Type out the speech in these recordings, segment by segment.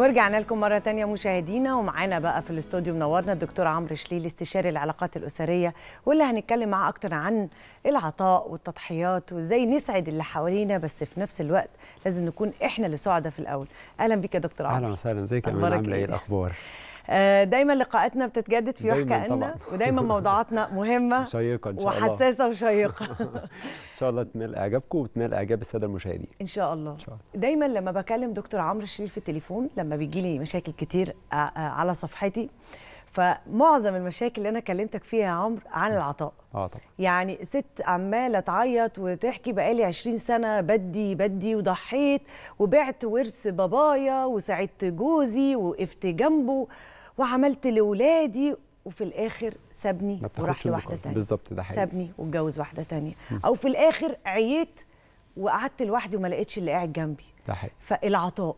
ورجعنا لكم مرة تانية مشاهدينا ومعانا بقى في الاستوديو منورنا الدكتور عمرو شليل استشاري العلاقات الأسرية واللي هنتكلم معاه أكتر عن العطاء والتضحيات وإزاي نسعد اللي حوالينا بس في نفس الوقت لازم نكون إحنا اللي سعداء في الأول أهلا بيك يا دكتور عمرو أهلا وسهلا ازيك يا أمين عاملة إيه, إيه؟ الأخبار آه، دايما لقاءاتنا بتتجدد في وحكائنا ودايما موضوعاتنا مهمه شيقه ان شاء الله وحساسه وشيقه ان شاء الله تنال اعجابكم وتنال اعجاب الساده المشاهدين ان شاء الله, إن شاء الله. دايما لما بكلم دكتور عمرو الشريف في التليفون لما بيجي لي مشاكل كتير آه، آه، على صفحتي فمعظم المشاكل اللي انا كلمتك فيها يا عمرو عن العطاء اه طبعا يعني ست عماله تعيط وتحكي بقالي 20 سنه بدي بدي وضحيت وبعت ورث بابايا وساعدت جوزي وقفت جنبه وعملت لاولادي وفي الاخر سابني وراح لواحده ثانيه بالظبط ده حقيقي سابني واتجوز واحده ثانيه او في الاخر عييت وقعدت لوحدي وما لقيتش اللي قاعد جنبي ده حقيقي فالعطاء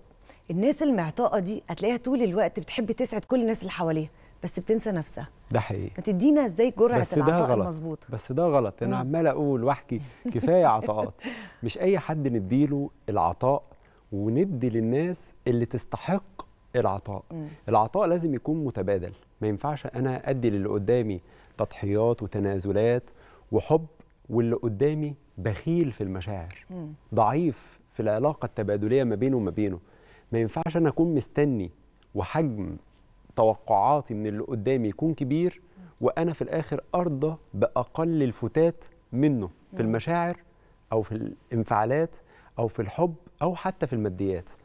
الناس المعطاءه دي هتلاقيها طول الوقت بتحب تسعد كل الناس اللي حواليها بس بتنسى نفسها ده حقيقي ما تدينا ازاي جرعه العطاء المظبوط بس ده غلط انا عمال اقول واحكي كفايه عطاءات مش اي حد نديله العطاء وندي للناس اللي تستحق العطاء مم. العطاء لازم يكون متبادل ما ينفعش انا ادي للي قدامي تضحيات وتنازلات وحب واللي قدامي بخيل في المشاعر مم. ضعيف في العلاقه التبادليه ما بينه وما بينه ما ينفعش انا اكون مستني وحجم توقعاتي من اللي قدامي يكون كبير وانا في الاخر ارضى باقل الفتات منه في المشاعر او في الانفعالات او في الحب او حتى في الماديات